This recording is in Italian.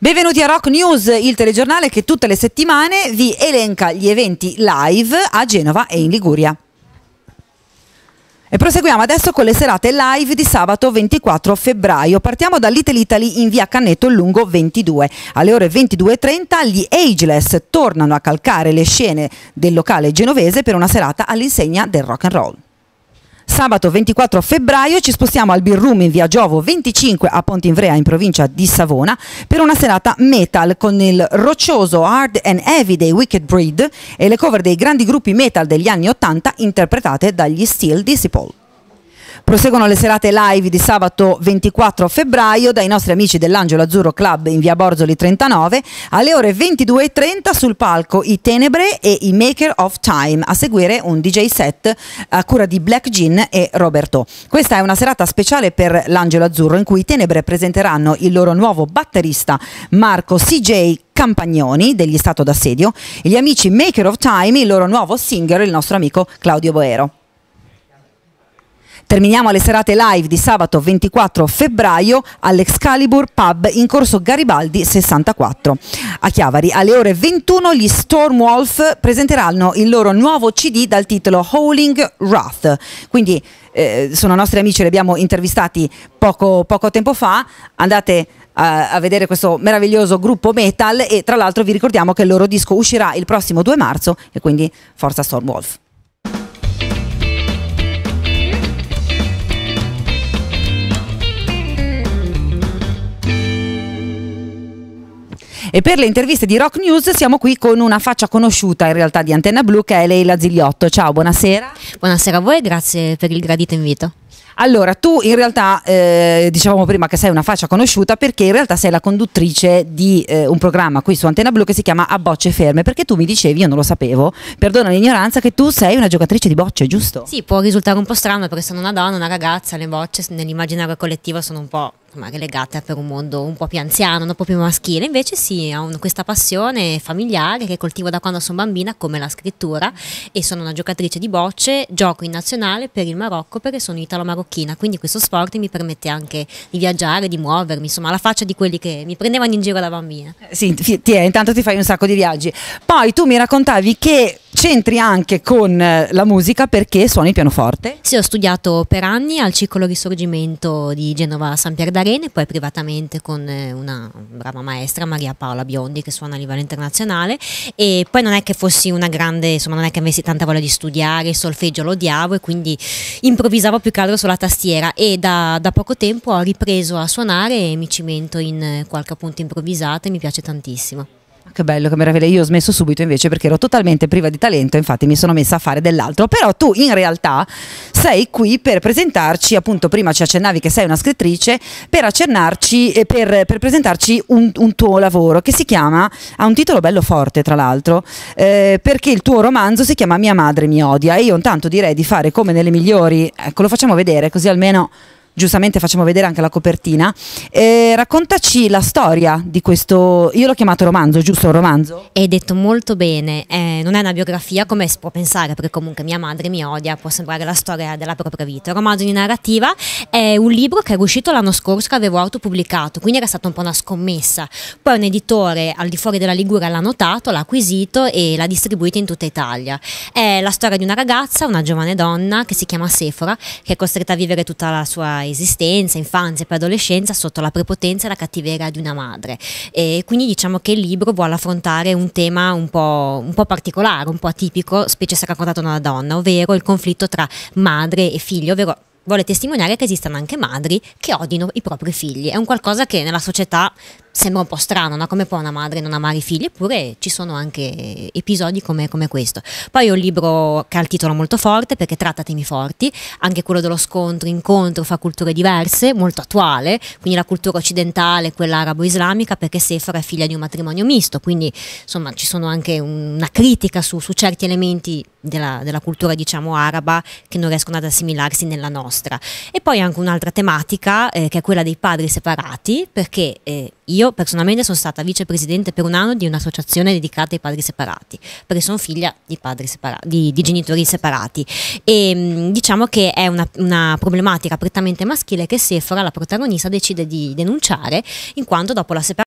Benvenuti a Rock News, il telegiornale che tutte le settimane vi elenca gli eventi live a Genova e in Liguria. E proseguiamo adesso con le serate live di sabato 24 febbraio. Partiamo da Little Italy in via Cannetto lungo 22. Alle ore 22.30 gli Ageless tornano a calcare le scene del locale genovese per una serata all'insegna del rock and roll sabato 24 febbraio ci spostiamo al Beer Room in via Giovo 25 a Pontinvrea in provincia di Savona per una serata metal con il roccioso Hard and Heavy dei Wicked Breed e le cover dei grandi gruppi metal degli anni 80 interpretate dagli Steel Disciple. Proseguono le serate live di sabato 24 febbraio dai nostri amici dell'Angelo Azzurro Club in via Borzoli 39 alle ore 22.30 sul palco I Tenebre e i Maker of Time. A seguire un DJ set a cura di Black Gin e Roberto. Questa è una serata speciale per l'Angelo Azzurro in cui i Tenebre presenteranno il loro nuovo batterista Marco CJ Campagnoni degli Stato d'Assedio e gli amici Maker of Time, il loro nuovo singer, il nostro amico Claudio Boero. Terminiamo le serate live di sabato 24 febbraio all'Excalibur Pub in corso Garibaldi 64. A Chiavari alle ore 21 gli Stormwolf presenteranno il loro nuovo CD dal titolo Howling Wrath. Quindi eh, sono nostri amici, li abbiamo intervistati poco, poco tempo fa. Andate a, vedere questo meraviglioso gruppo metal e tra l'altro vi ricordiamo che il loro disco uscirà il prossimo 2 marzo e quindi forza Stormwolf. E per le interviste di Rock News siamo qui con una faccia conosciuta in realtà di Antenna Blu che è Leila Zigliotto. Ciao, buonasera. Buonasera a voi grazie per il gradito invito. Allora, tu in realtà eh, dicevamo prima che sei una faccia conosciuta perché in realtà sei la conduttrice di eh, un programma qui su Antenna Blu che si chiama A Bocce Ferme, perché tu mi dicevi, io non lo sapevo, perdona l'ignoranza, che tu sei una giocatrice di bocce, giusto? Sì, può risultare un po' strano perché sono una donna, una ragazza, le bocce nell'immaginario collettivo sono un po' magari per un mondo un po' più anziano, un po' più maschile, invece sì, ho questa passione familiare che coltivo da quando sono bambina come la scrittura e sono una giocatrice di bocce, gioco in nazionale per il Marocco perché sono italo-marocchina, quindi questo sport mi permette anche di viaggiare, di muovermi, insomma alla faccia di quelli che mi prendevano in giro da bambina. Eh, sì, ti, ti, intanto ti fai un sacco di viaggi. Poi tu mi raccontavi che c'entri anche con eh, la musica perché suoni il pianoforte? Sì, ho studiato per anni al Ciclo Risorgimento di Genova San Pier d'Arena poi privatamente con eh, una brava maestra, Maria Paola Biondi, che suona a livello internazionale e poi non è che fossi una grande, insomma non è che avessi tanta voglia di studiare, il solfeggio lo odiavo e quindi improvvisavo più che altro sulla tastiera e da, da poco tempo ho ripreso a suonare e mi cimento in qualche appunto improvvisata e mi piace tantissimo. Che bello, che meraviglia. Io ho smesso subito invece perché ero totalmente priva di talento, infatti mi sono messa a fare dell'altro. Però tu in realtà sei qui per presentarci, appunto prima ci accennavi che sei una scrittrice, per accennarci e per, per presentarci un, un, tuo lavoro che si chiama, ha un titolo bello forte tra l'altro, eh, perché il tuo romanzo si chiama Mia madre mi odia e io intanto direi di fare come nelle migliori, ecco lo facciamo vedere così almeno giustamente facciamo vedere anche la copertina. Eh, raccontaci la storia di questo, io l'ho chiamato romanzo, giusto? Romanzo? Hai detto molto bene, eh, non è una biografia come si può pensare, perché comunque mia madre mi odia, può sembrare la storia della propria vita. Il romanzo di narrativa è un libro che è uscito l'anno scorso, che avevo autopubblicato, quindi era stata un po' una scommessa. Poi un editore al di fuori della Ligura l'ha notato, l'ha acquisito e l'ha distribuito in tutta Italia. È la storia di una ragazza, una giovane donna che si chiama Sefora, che è costretta a vivere tutta la sua esistenza, infanzia e adolescenza sotto la prepotenza e la cattiveria di una madre. E quindi diciamo che il libro vuole affrontare un tema un po', un po particolare, un po' atipico, specie se raccontato da una donna, ovvero il conflitto tra madre e figlio, ovvero vuole testimoniare che esistano anche madri che odino i propri figli. È un qualcosa che nella società sembra un po' strano, no? come può una madre non amare i figli? Eppure ci sono anche episodi come, come questo. Poi ho un libro che ha il titolo molto forte perché tratta temi forti, anche quello dello scontro, incontro fra culture diverse, molto attuale, quindi la cultura occidentale, quella arabo-islamica, perché Sefra è figlia di un matrimonio misto, quindi insomma ci sono anche una critica su, su certi elementi della, della, cultura diciamo araba che non riescono ad assimilarsi nella nostra. E poi anche un'altra tematica eh, che è quella dei padri separati, perché eh, io personalmente sono stata vicepresidente per un anno di un'associazione dedicata ai padri separati, perché sono figlia di, separa di, di genitori separati. E mm, diciamo che è una, una, problematica prettamente maschile che Sefora, la protagonista, decide di denunciare in quanto dopo la separazione